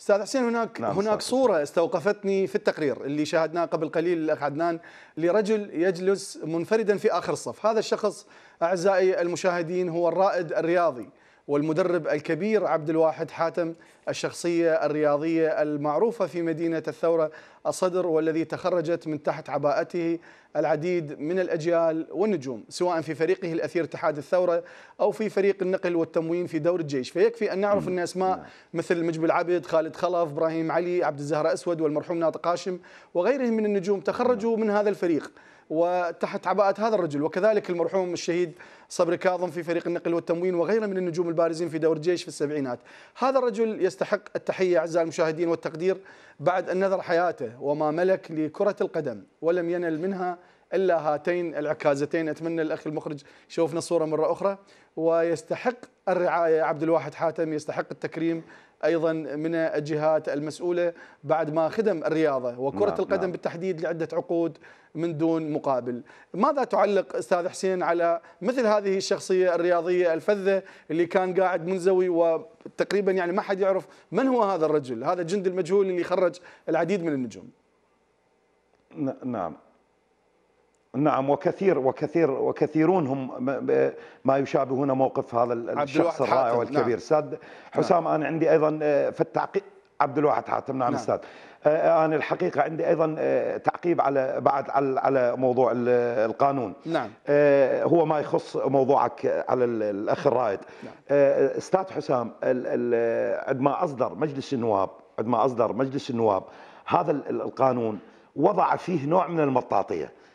استاذ حسين هناك نعم هناك صحيح. صوره استوقفتني في التقرير اللي شاهدناه قبل قليل الاخ عدنان لرجل يجلس منفردا في اخر الصف هذا الشخص اعزائي المشاهدين هو الرائد الرياضي والمدرب الكبير عبد الواحد حاتم الشخصية الرياضية المعروفة في مدينة الثورة الصدر والذي تخرجت من تحت عباءته العديد من الأجيال والنجوم سواء في فريقه الأثير اتحاد الثورة أو في فريق النقل والتموين في دور الجيش فيكفي أن نعرف أن أسماء نعم. مثل مجب العبد خالد خلف إبراهيم علي عبد الزهرة أسود والمرحوم ناطق هاشم وغيرهم من النجوم تخرجوا نعم. من هذا الفريق وتحت عباءة هذا الرجل وكذلك المرحوم الشهيد صبري كاظم في فريق النقل والتموين وغيره من النجوم البارزين في دور الجيش في السبعينات هذا الرجل يستحق التحية أعزائي المشاهدين والتقدير بعد أن نذر حياته وما ملك لكرة القدم ولم ينل منها إلا هاتين العكازتين أتمنى الأخ المخرج يشوفنا الصورة مرة أخرى ويستحق الرعاية عبد الواحد حاتم يستحق التكريم ايضا من الجهات المسؤوله بعد ما خدم الرياضه وكره نعم القدم نعم. بالتحديد لعده عقود من دون مقابل. ماذا تعلق استاذ حسين على مثل هذه الشخصيه الرياضيه الفذه اللي كان قاعد منزوي وتقريبا يعني ما حد يعرف من هو هذا الرجل، هذا الجند المجهول اللي خرج العديد من النجوم. نعم نعم وكثير وكثير وكثيرون هم ما يشابهون موقف هذا الشخص الرائع والكبير نعم. استاذ نعم. حسام نعم. انا عندي ايضا آه، في التعقيب عبد الواحد حاتم نعم, نعم. استاذ آه، آه، انا الحقيقه عندي ايضا تعقيب على بعد على موضوع القانون نعم هو ما يخص موضوعك على الاخ الرائد نعم. استاذ حسام عندما اصدر مجلس النواب عندما اصدر مجلس النواب هذا القانون وضع فيه نوع من المطاطيه